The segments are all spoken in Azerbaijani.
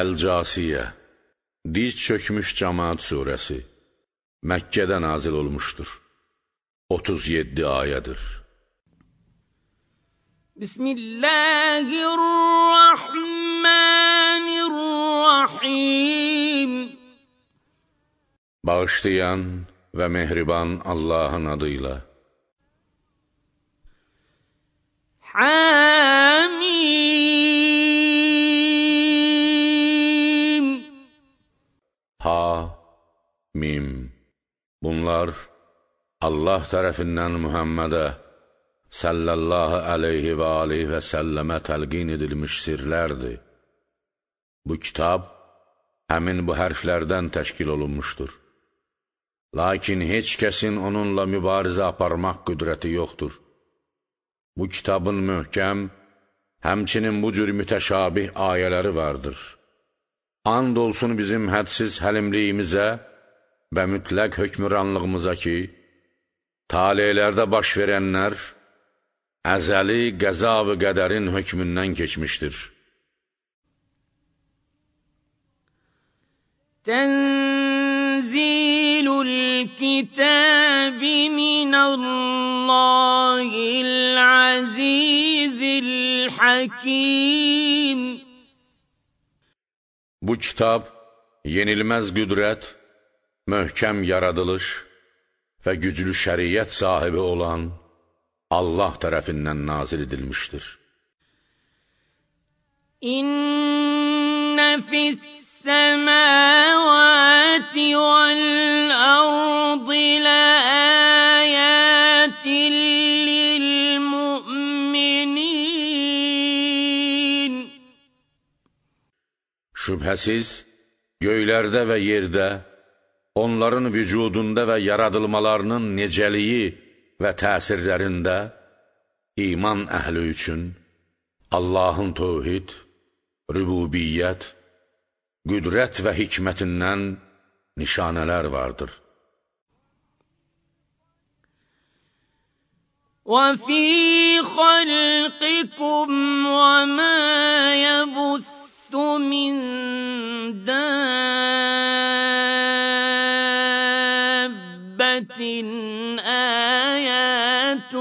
Əl-Casiyə Diz çökmüş cəmaat surəsi Məkkədə nazil olmuşdur. 37 ayədir. Bismillahirrahmanirrahim Bağışlayan və mehriban Allahın adıyla. Həəm Ha, Mim. Bunlar Allah tərəfindən Mühəmmədə səllallahu əleyhi və aleyhi və səlləmə təlqin edilmiş sirlərdir. Bu kitab həmin bu hərflərdən təşkil olunmuşdur. Lakin heç kəsin onunla mübarizə aparmaq qüdrəti yoxdur. Bu kitabın möhkəm, həmçinin bu cür mütəşabih ayələri vardır.'' And olsun bizim hədsiz həlimliyimizə və mütləq hökmüranlığımıza ki, taleylərdə baş verənlər əzəli qəza və qədərin hökmündən keçmişdir. Tənzilul kitabi minallahil azizil hakim Bu kitab yenilməz qüdrət, möhkəm yaradılış və güclü şəriət sahibi olan Allah tərəfindən nazil edilmişdir. İnnə fis-səmavati vel-ardı la Şübhəsiz, göylərdə və yerdə, onların vücudunda və yaradılmalarının necəliyi və təsirlərində iman əhli üçün Allahın tövhid, rübubiyyət, qüdrət və hikmətindən nişanələr vardır. وَفِي خَلْقِكُمْ وَمَا يَبُثُّ الْحَثُّ مِنْ دَابَّةٍ آيَاتٌ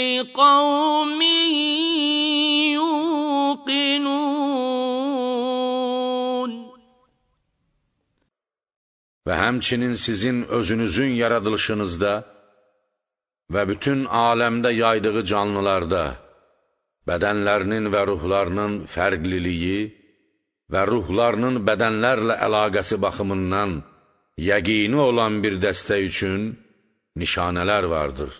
لِقَوْمٍ və həmçinin sizin özünüzün yaratılışınızda ve bütün aləmdə yaydığı canlılarda bedenlerinin ve ruhlarının fərqliliyi və ruhlarının bədənlərlə əlaqəsi baxımından yəqini olan bir dəstə üçün nişanələr vardır.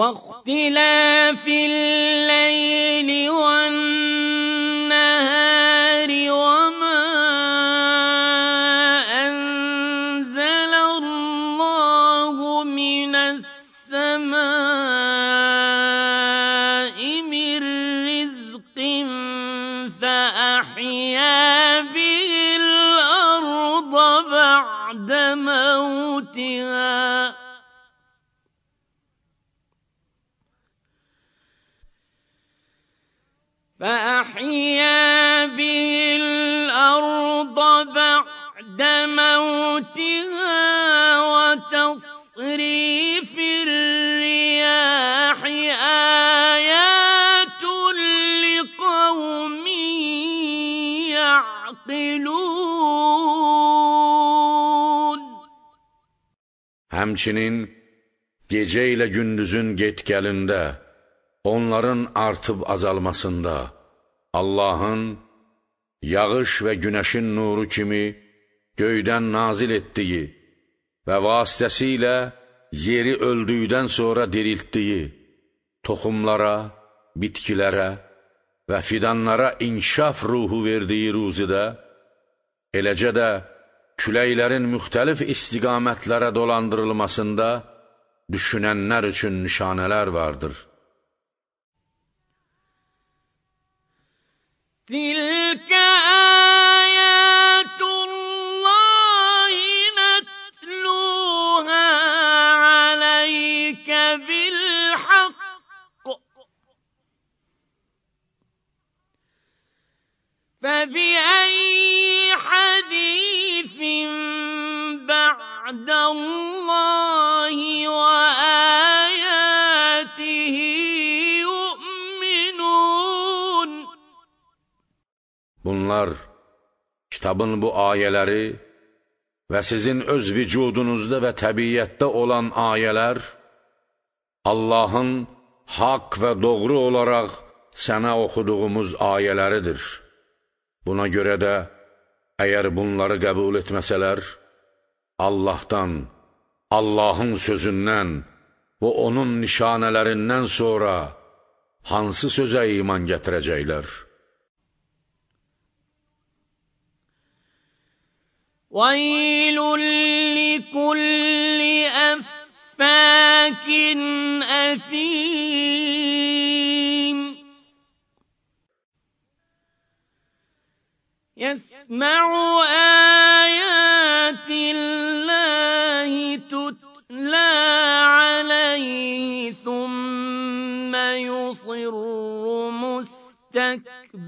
وَاخْتِلَافِ اللَّيْلِ وَالنَّهَارِ وَمَا أَنزَلَ اللَّهُ مِنَ السَّمَاءِ موتها فأحيا به الأرض بعد موتها Həmçinin gecə ilə gündüzün get-gəlində, onların artıb azalmasında, Allahın yağış və günəşin nuru kimi göydən nazil etdiyi və vasitəsilə yeri öldüydən sonra diriltdiyi, toxumlara, bitkilərə və fidanlara inkişaf ruhu verdiyi ruzidə, eləcə də küləklərin müxtəlif istiqamətlərə dolandırılmasında düşünənlər üçün nişanələr vardır. Tilkə فبأي وعد الله وآياته يؤمنون Bunlar kitabın bu ayələri və sizin öz vücudunuzda və təbiətdə olan ayələr Allahın haqq və doğru olaraq sənə oxuduğumuz ayələridir. Buna görə də əgər bunları qəbul etməsələr, Allahdan, Allahın sözündən və onun nişanələrindən sonra hansı sözə iman gətirəcəklər? وَيْلٌ لِكُلِّ أَفَّاكٍ أَثِيمٍ يَسْمَعُ آيَاتِ اللَّهِ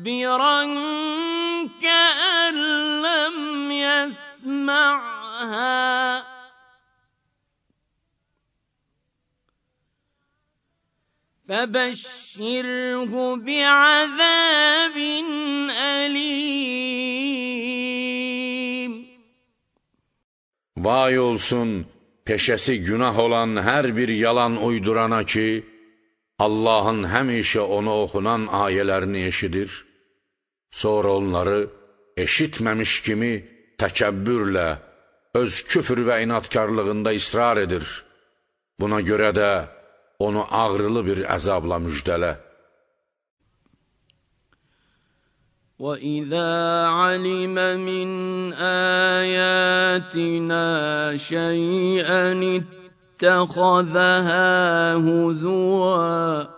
مُدْبِرًا كَأَن لَّمْ يَسْمَعْهَا فَبَشِّرْهُ بِعَذَابٍ أَلِيمٍ Vay olsun peşesi günah olan her bir yalan uydurana ki, Allahın işe onu okunan ayelerini eşidir Sonra onları eşitməmiş kimi təkəbbürlə, öz küfür və inatkarlığında israr edir. Buna görə də onu ağrılı bir əzabla müjdələ. وَإِذَا عَلِمَ مِنْ آيَاتِنَا شَيْئًا اتَّخَذَهَا هُزُوًا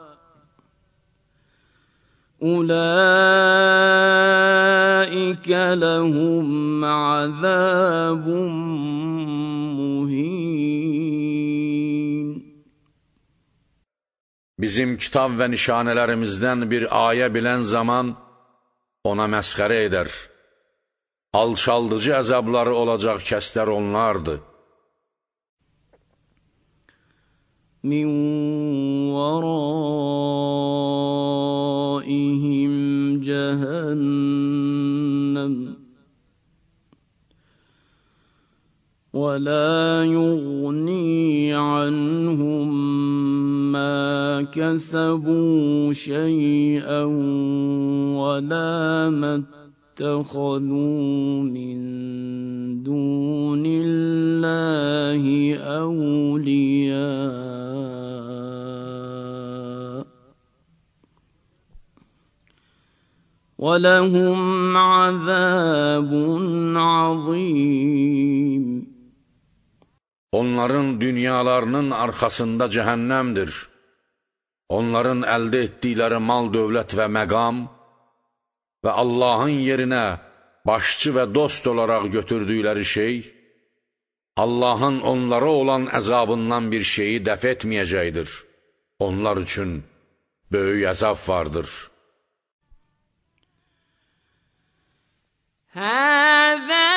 أولئك لهم عذاب مهين Bizim kitab ve nişanələrimizdən bir ayə bilən zaman ona məsxərə eder. Alçaldıcı əzabları olacak kəslər onlardı. Min varaa جهنم ولا يغني عنهم ما كسبوا شيئا ولا ما اتخذوا من دون الله أولياء ولهم عذاب عظيم Onların dünyalarının arxasında cəhənnəmdir. Onların əldə etdikləri mal, dövlət və məqam və Allahın yerinə başçı və dost olaraq götürdükləri şey, Allahın onlara olan əzabından bir şeyi dəf etməyəcəkdir. Onlar üçün böyük əzab vardır.'' هذا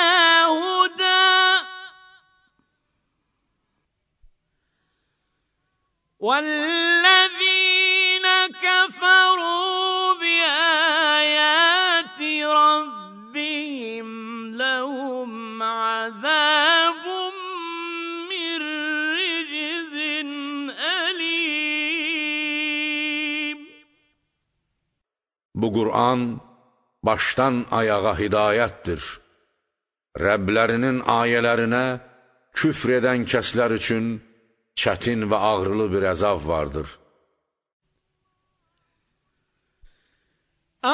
هدى والذين كفروا بآيات ربهم لهم عذاب من رجز أليم بقرآن başdan ayağa hidayətdir. Rəblərinin ayələrinə küfr edən kəslər üçün çətin və ağrılı bir əzab vardır.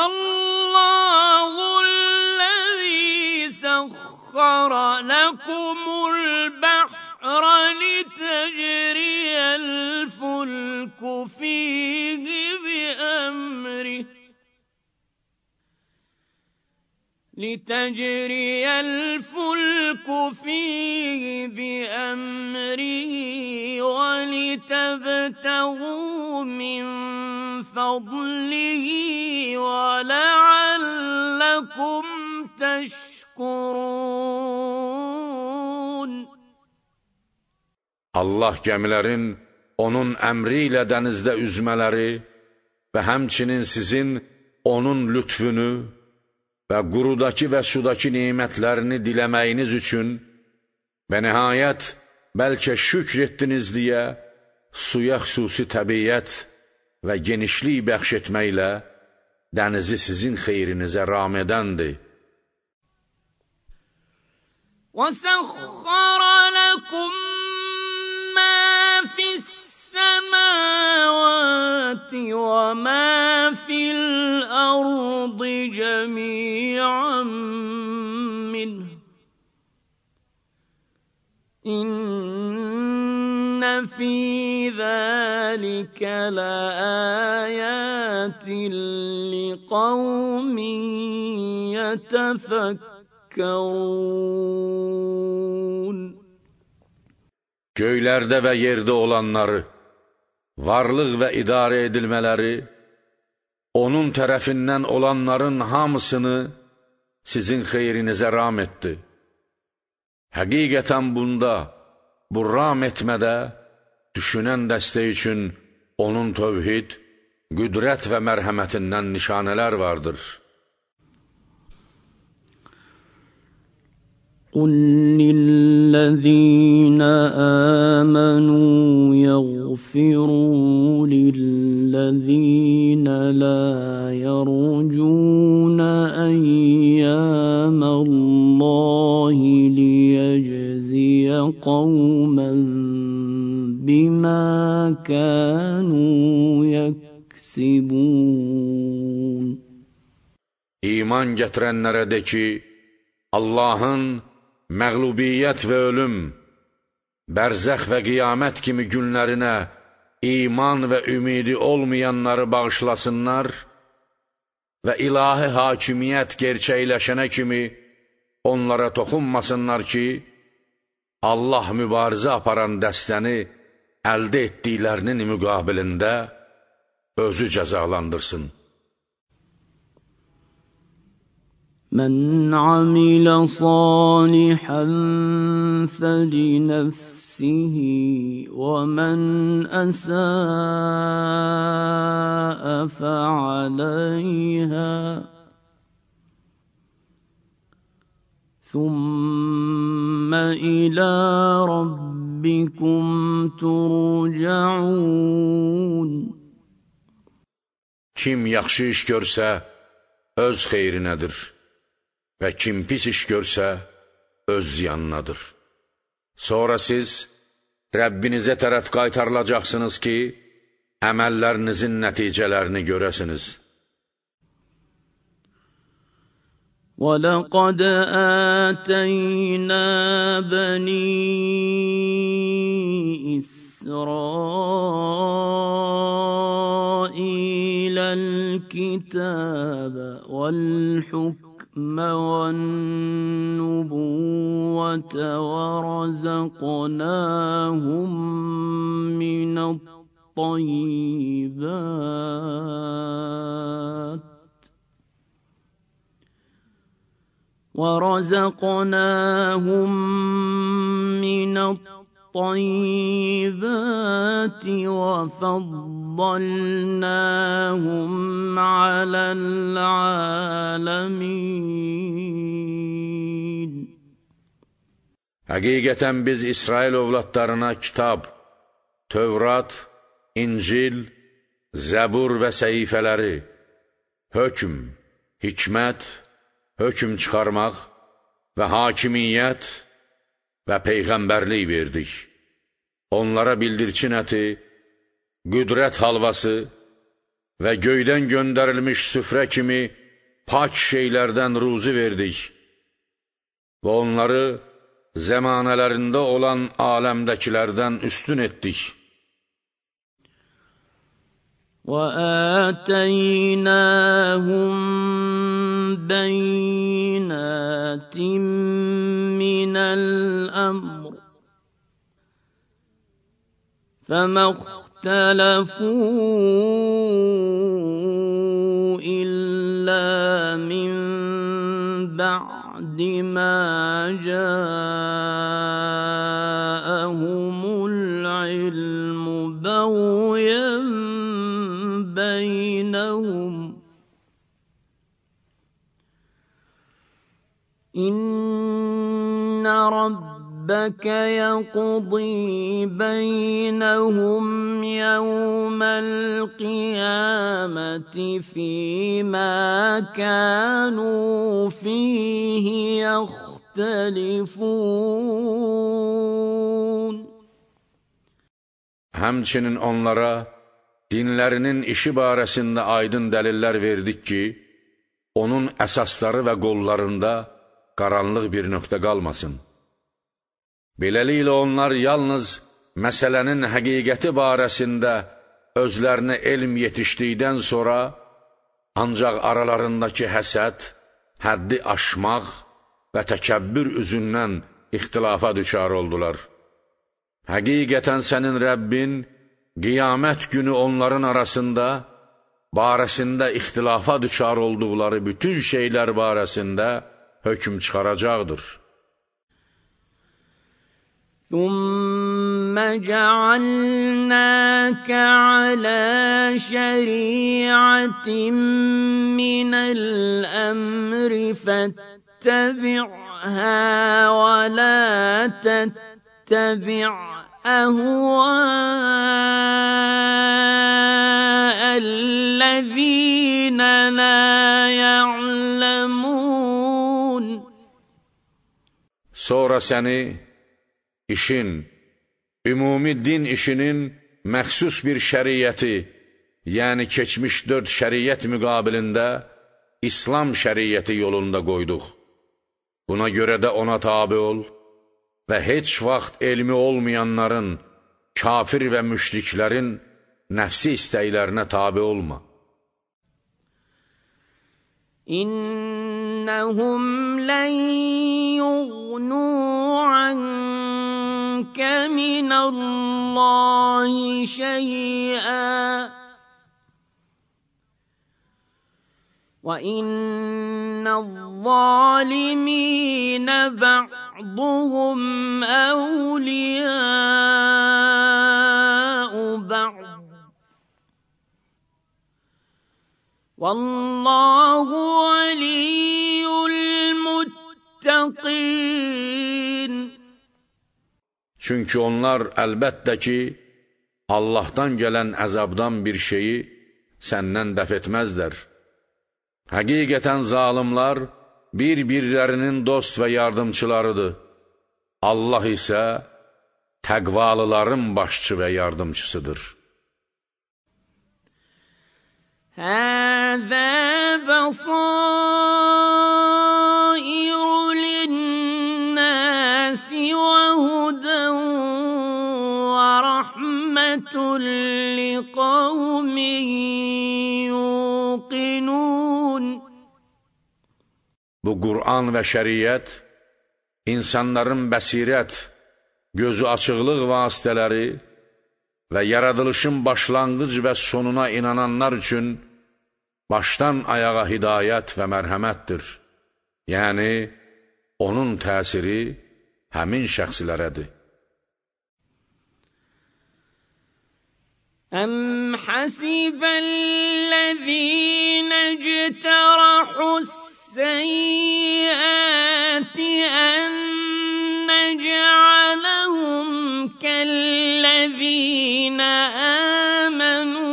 Allahu Allahullezî səxxara lekumul bahra al fulku fihi bi emrih لتجري الفلك فيه بأمره ولتبتغوا من فضله ولعلكم تشكرون Allah gəmilərin onun əmri ilə dənizdə üzmələri və həmçinin sizin onun lütfünü və qurudakı və sudakı nemətlərini diləməyiniz üçün və nəhayət bəlkə şükr etdiniz deyə suya xüsusi təbiət və genişlik bəxş etməklə dənizi sizin xeyrinizə ram edəndir. وَسَخَّرَ لَكُم مَّا فِي السَّمَاوَاتِ السَّمَاوَاتِ وَمَا فِي الْأَرْضِ جَمِيعًا مِّنْهُ إِنَّ فِي ذَلِكَ لَآيَاتٍ لِقَوْمٍ يَتَفَكَّرُونَ Göylərdə və yerdə olanları varlıq və idarə edilmələri, onun tərəfindən olanların hamısını sizin xeyrinizə ram etdi. Həqiqətən bunda, bu ram etmədə, düşünən dəstə üçün onun tövhid, qüdrət və mərhəmətindən nişanələr vardır. قل للذين آمنوا يغفرون وَاسْتَغْفِرُوا لِلَّذِينَ لَا يَرْجُونَ أَيَّامَ اللَّهِ لِيَجْزِيَ قَوْمًا بِمَا كَانُوا يَكْسِبُونَ ايمان gətirənlərə de ki, اللهم məğlubiyyət və ölüm Bərzəx və qiyamət kimi günlərinə iman və ümidi olmayanları bağışlasınlar və ilahi hakimiyyət gerçəkləşənə kimi onlara toxunmasınlar ki, Allah mübarizə aparan dəstəni əldə etdiklərinin müqabilində özü cəzalandırsın. من عمل صالحا فلنفسه ومن أساء فعليها ثم إلى ربكم ترجعون Kim yaxşı iş görsə, öz xeyrinədir. Və kim pis iş görsə, öz ziyanınadır. Sonra siz Rəbbinizə tərəf qaytarılacaqsınız ki, əməllərinizin nəticələrini görəsiniz. وَلَقَدْ آتَيْنَا بَنِي إِسْرَائِيلَ الْكِتَابَ وَالْحُكْمَ العلم والنبوة ورزقناهم من الطيبات ورزقناهم من الطيبات الطيبات وفضلناهم على العالمين Həqiqətən biz İsrail ovladlarına kitab, Tövrat, İncil, Zəbur və səhifələri, hökm, hikmət, hökm çıxarmaq və hakimiyyət və peyğəmbərlik verdik. Onlara bildirçin əti, qüdrət halvası və göydən göndərilmiş süfrə kimi pak şeylərdən ruzi verdik və onları zəmanələrində olan aləmdəkilərdən üstün etdik. وآتيناهم بينات من الأمر فما اختلفوا إلا من بعد ما جاءهم العلم بغيا بينهم إن رب ربك يقضي بينهم يوم القيامة فيما كانوا فيه يختلفون Həmçinin onlara dinlərinin işi barəsində aydın dəlillər verdik ki, onun əsasları və qollarında qaranlıq bir nöqtə qalmasın. Beləliklə onlar yalnız məsələnin həqiqəti barəsində özlərinə elm yetişdikdən sonra ancaq aralarındakı həsəd, həddi aşmaq və təkəbbür üzündən ixtilafa düşar oldular. Həqiqətən sənin Rəbbin qiyamət günü onların arasında barəsində ixtilafa düşar olduqları bütün şeylər barəsində hökm çıxaracaqdır. ثم جعلناك على شريعة من الأمر فاتبعها ولا تتبع أهواء الذين لا يعلمون سوره سنه İşin, ümumi din işinin məxsus bir şəriəti, yəni keçmiş dörd şəriət müqabilində İslam şəriəti yolunda qoyduq. Buna görə də ona tabi ol və heç vaxt elmi olmayanların, kafir və müşriklərin nəfsi istəklərinə tabi olma. İnnəhum lən yuğnun مِنَ اللَّهِ شَيْئًا وَإِنَّ الظَّالِمِينَ بَعْضُهُمْ أَوْلِيَاءُ بَعْضٍ وَاللَّهُ وَلِيُّ الْمُتَّقِينَ Çünki onlar əlbəttə ki, Allahdan gələn əzabdan bir şeyi səndən dəf etməzdər. Həqiqətən zalimlar bir-birlərinin dost və yardımçılarıdır. Allah isə təqvalıların başçı və yardımçısıdır. Həzə bəsar Qur'an və şəriət insanların bəsirət, gözü açıqlıq vasitələri və yaradılışın başlanğıc və sonuna inananlar üçün başdan ayağa hidayət və mərhəmətdir. Yəni, onun təsiri həmin şəxslərədir. أم حسب الذين اجترحوا السيئات أن نجعلهم كالذين آمنوا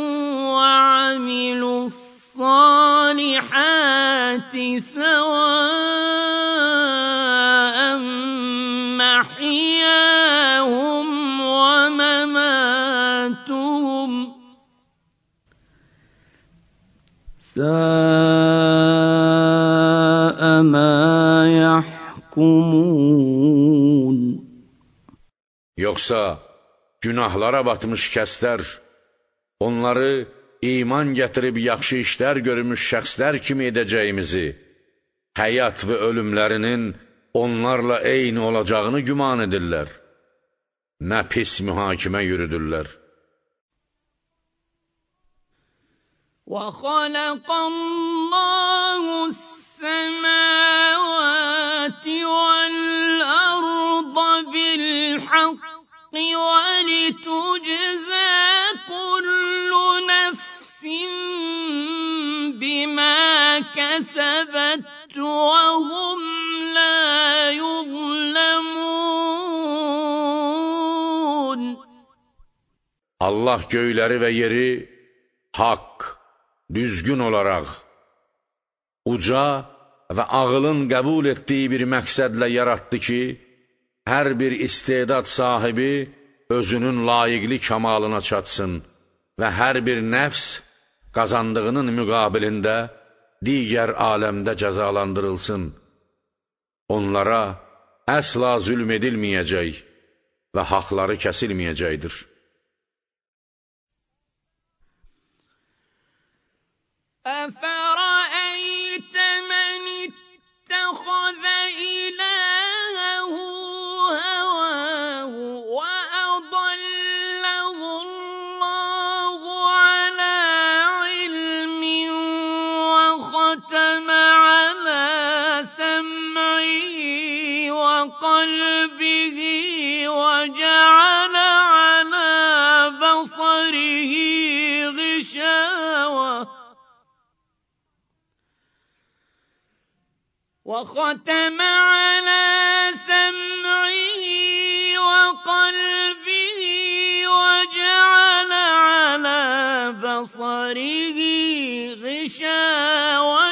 وعملوا الصالحات سواء محياهم ومماتهم سواء تحكمون Yoxsa günahlara batmış kəslər onları iman gətirib yaxşı işlər görmüş şəxslər kimi edəcəyimizi həyat və ölümlərinin onlarla eyni olacağını güman edirlər. Nə pis mühakimə yürüdürlər. وَخَلَقَ اللَّهُ السَّمَاءَ ولتجزى كل نفس بما كسبت وهم لا يظلمون Allah göyləri və yeri haqq, düzgün olaraq, uca və ağılın qəbul etdiyi bir məqsədlə yaratdı ki, hər bir istedad sahibi özünün layiqli kamalına çatsın və hər bir nəfs qazandığının müqabilində digər aləmdə cəzalandırılsın. Onlara əsla zülm edilməyəcək və haqları kəsilməyəcəkdir. Əfə وختم على سمعه وقلبه وجعل على بصره غشاوة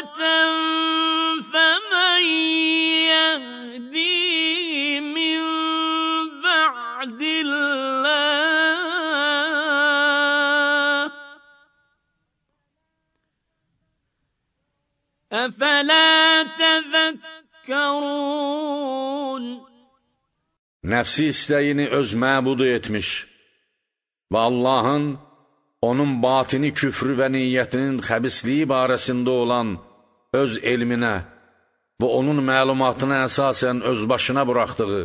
nəfsi istəyini öz məbudu etmiş və Allahın onun batini küfrü və niyyətinin xəbisliyi barəsində olan öz elminə və onun məlumatına əsasən öz başına buraxdığı,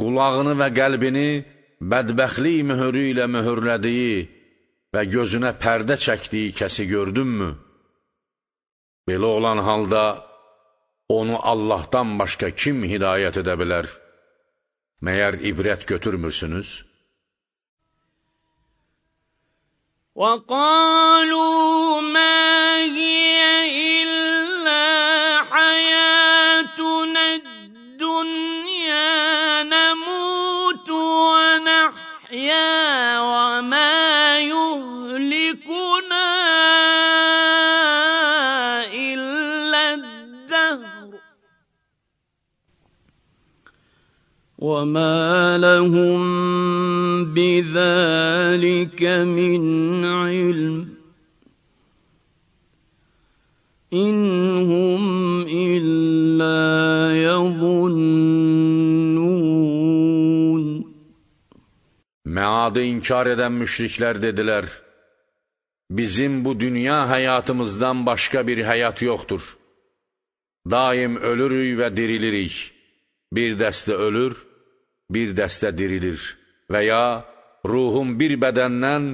qulağını və qəlbini bədbəxtlik möhürü ilə möhürlədiyi və gözünə pərdə çəkdiyi kəsi gördünmü? Belə olan halda onu Allahdan başqa kim hidayət edə bilər? Meğer ibret götürmürsünüz? وَقَالُوا مَا هِيَ بذلك من علم إن هم إلا يظنون Meadı inkar eden müşrikler dediler, bizim bu dünya hayatımızdan başka bir hayat yoktur. Daim ölürük ve dirilirik. Bir deste ölür, bir deste dirilir. və ya ruhun bir bədəndən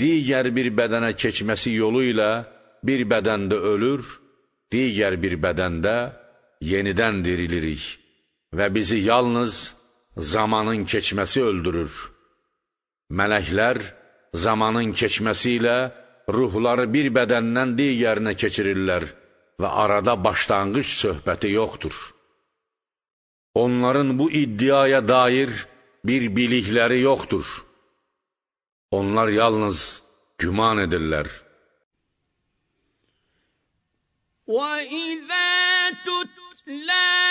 digər bir bədənə keçməsi yolu ilə bir bədəndə ölür, digər bir bədəndə yenidən dirilirik və bizi yalnız zamanın keçməsi öldürür. Mələklər zamanın keçməsi ilə ruhları bir bədəndən digərinə keçirirlər və arada başlanğıc söhbəti yoxdur. Onların bu iddiaya dair bir bilikləri yoktur. Onlar yalnız güman edirlər. وَإِذَا تُتْلَى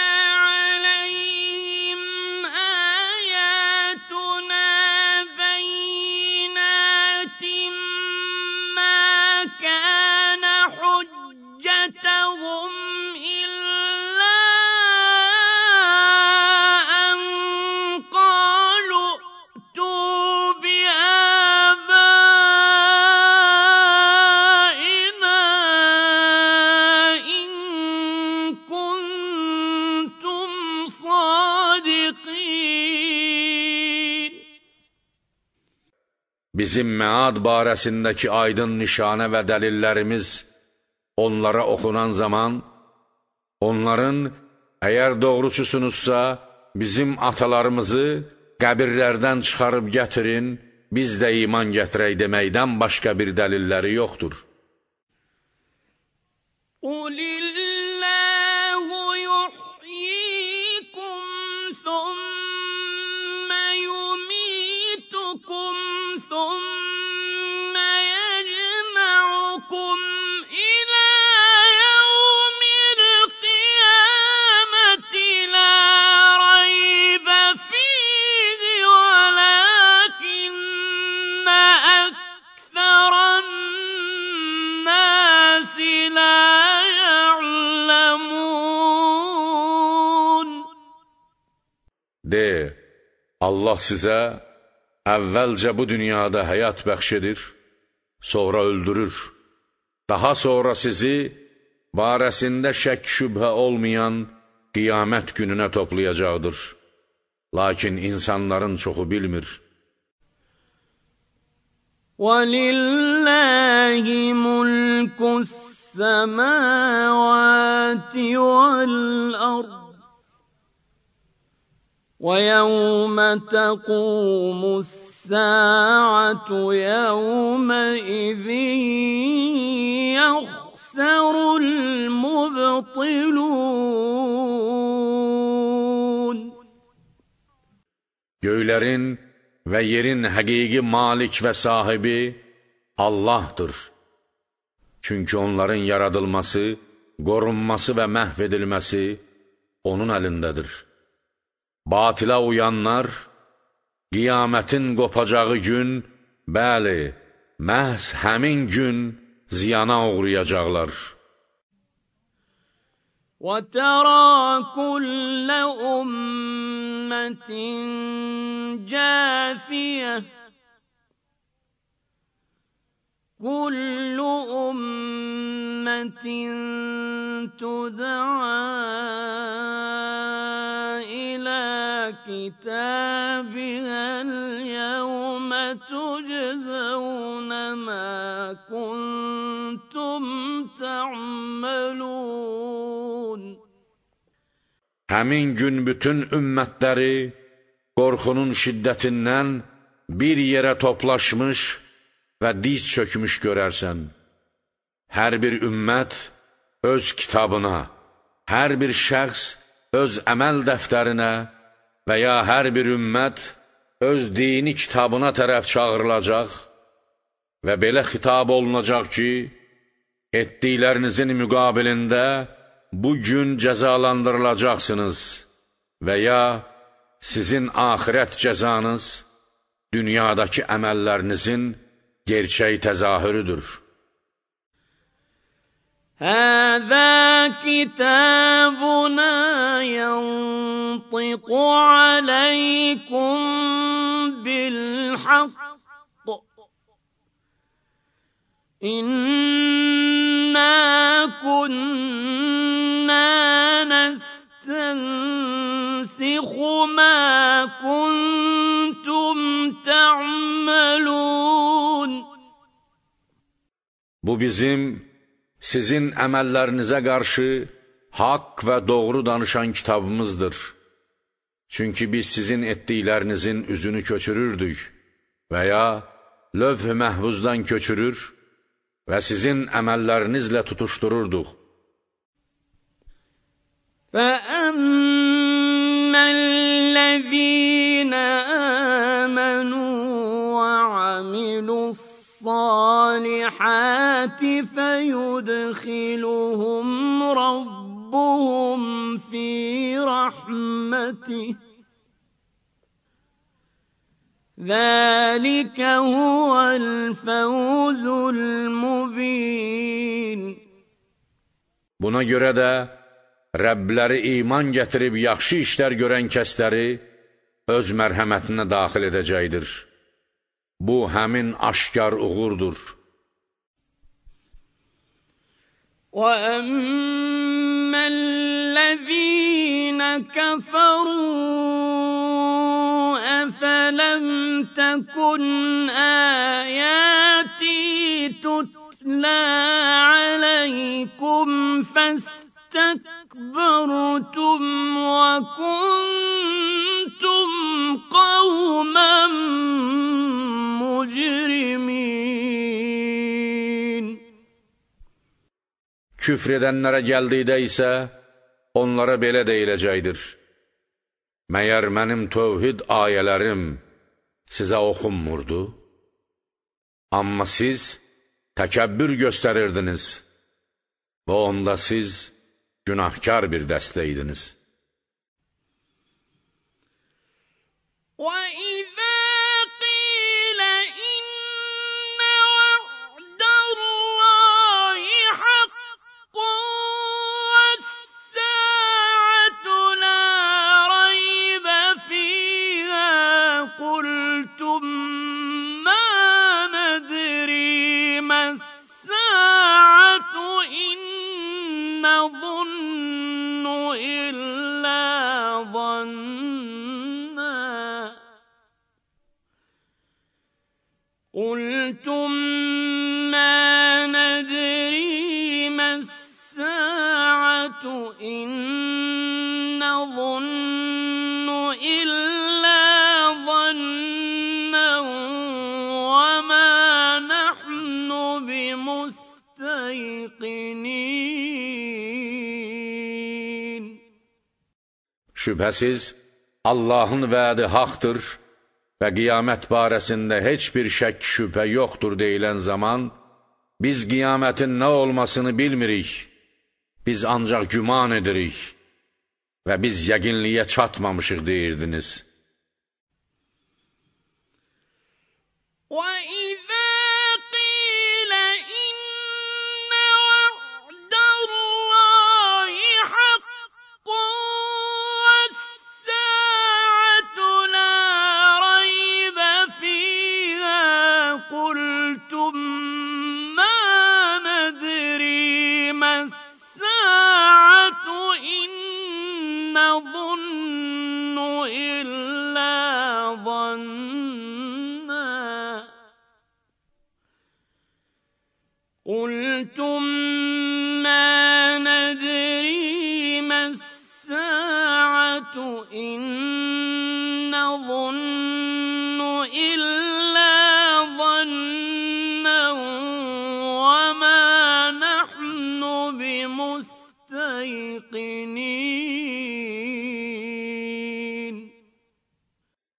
Bizim məad barəsindəki aydın nişanə və dəlillərimiz onlara oxunan zaman, onların əgər doğrucusunuzsa, bizim atalarımızı qəbirlərdən çıxarıb gətirin, biz də iman gətirək deməkdən başqa bir dəlilləri yoxdur. Quli Allah sizə əvvəlcə bu dünyada həyat bəxş edir, sonra öldürür. Daha sonra sizi barəsində şək şübhə olmayan qiyamət gününə toplayacaqdır. Lakin insanların çoxu bilmir. وَلِلَّهِ مُلْكُ السَّمَاوَاتِ وَالْأَرْضِ ويوم تقوم الساعة يومئذ يخسر المبطلون Göylərin və yerin həqiqi malik və sahibi Allahdır. Çünki onların yaradılması, qorunması və məhv edilməsi onun əlindədir. Batilə uyanlar qiyamətin qopacağı gün, bəli, məhz həmin gün ziyana uğrayacaqlar. وَتَرَى كُلَّ أُمَّةٍ جَاثِيَةٍ كل أمة تدعى إلى كتابها اليوم تجزون ما كنتم تعملون Həmin gün bütün ümmətləri qorxunun şiddətindən bir yerə toplaşmış və diz çökmüş görərsən. Hər bir ümmət öz kitabına, hər bir şəxs öz əməl dəftərinə və ya hər bir ümmət öz dini kitabına tərəf çağırılacaq və belə xitab olunacaq ki, etdiklərinizin müqabilində bu gün cəzalandırılacaqsınız və ya sizin axirət cəzanız dünyadakı əməllərinizin gerçək təzahürüdür. هذا كتابنا ينطق عليكم بالحق إنا كنا نستنسخ ما كنتم تعملون Bu bizim sizin əməllərinizə qarşı haqq və doğru danışan kitabımızdır. Çünki biz sizin etdiklərinizin üzünü köçürürdük və ya lövh-ü məhvuzdan köçürür və sizin əməllərinizlə tutuşdururduq. فَأَمَّا الَّذ۪ينَ الصالحات فيدخلهم ربهم في رحمته ذلك هو الفوز المبين Buna görə də Rəbbləri iman gətirib yaxşı işlər görən kəsləri öz mərhəmətinə daxil edəcəkdir. Bu həmin aşkar uğurdur. وَأَمَّا الَّذِينَ كَفَرُوا أَفَلَمْ تَكُنْ آيَاتِي تُتْلَى عَلَيْكُمْ فَاسْتَكْبَرْتُمْ وَكُنْتُمْ قَوْمًا Küfr edənlərə gəldikdə isə onlara belə deyiləcəkdir. Məyər mənim tövhid ayələrim sizə oxunmurdu? Amma siz təkəbbür göstərirdiniz və onda siz günahkar bir dəstə idiniz.'' Şübhəsiz, Allahın vədi haqdır və qiyamət barəsində heç bir şək şübhə yoxdur deyilən zaman, biz qiyamətin nə olmasını bilmirik, biz ancaq güman edirik və biz yəqinliyə çatmamışıq deyirdiniz.''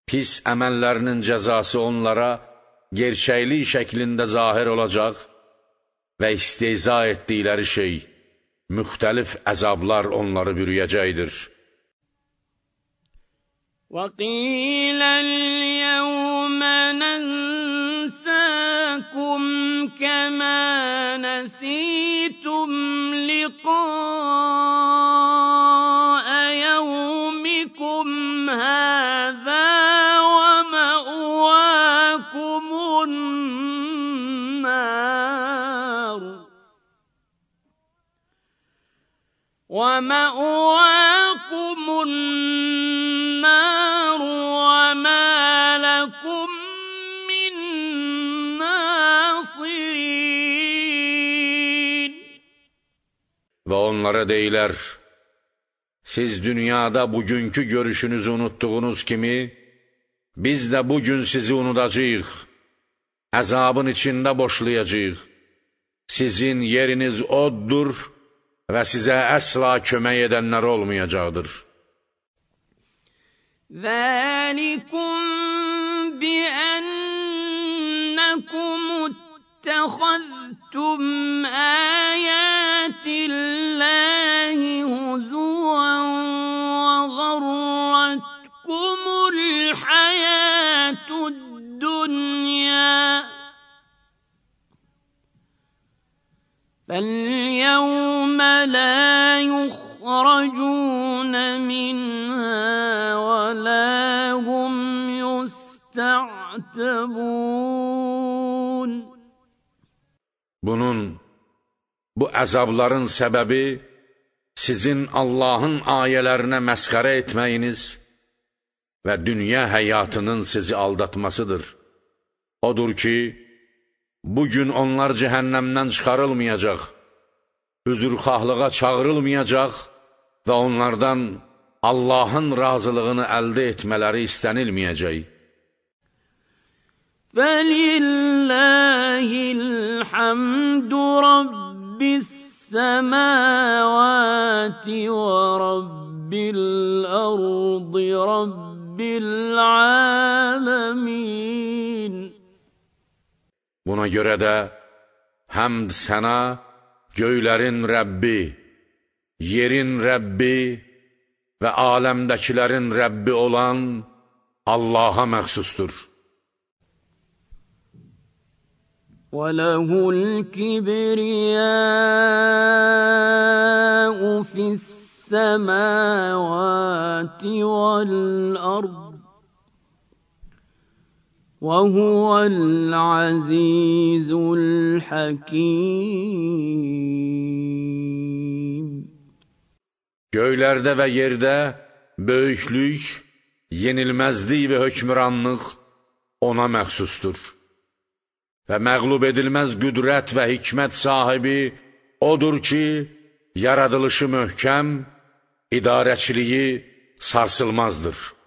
Pis əməllərinin cəzası onlara gerçəklik şəklində zahir olacaq və isteza etdikləri şey, müxtəlif əzablar onları bürüyəcəkdir. وَقِيلَ الْيَوْمَ نَنْسَاكُمْ كَمَا نَسِيتُمْ لِقَاءَ ومأواكم النار وما لكم من ناصرين Ve onlara deyler, siz dünyada bugünkü görüşünüzü unuttuğunuz kimi, biz de bugün sizi unutacağıq, Azabın içinde boşlayacağıq. Sizin yeriniz oddur, və sizə əsla kömək edənlər olmayacaqdır. Zəlikum bi ənəkum اتخذتم آيات الله هزوا وغرتكم الحياة الدنيا ولا يخرجون منها ولا هم يستعتبون Bunun, bu əzabların səbəbi sizin Allahın ayələrinə məsxərə etməyiniz və dünya həyatının sizi aldatmasıdır. Odur ki, bu gün onlar cəhənnəmdən çıxarılmayacaq hüzurxahlığa çağırılmayacaq və onlardan Allahın razılığını əldə etmələri istənilməyəcək. Vəlilləhilhamdu Rabbis səməvəti və Rabbil ərdi Rabbil aləmin. Buna görə də həmd sənə, göylərin Rəbbi, yerin Rəbbi və aləmdəkilərin Rəbbi olan Allaha məxsusdur. وَلَهُ الْكِبْرِيَاءُ فِي السَّمَاوَاتِ وَالْأَرْضِ وهو العزيز الحكيم Göylərdə və yerdə böyüklük, yenilməzlik və hökmranlıq ona məxsusdur. Və məğlub edilməz qüdrət və hikmət sahibi odur ki, yaradılışı möhkəm, idarəçiliyi sarsılmazdır.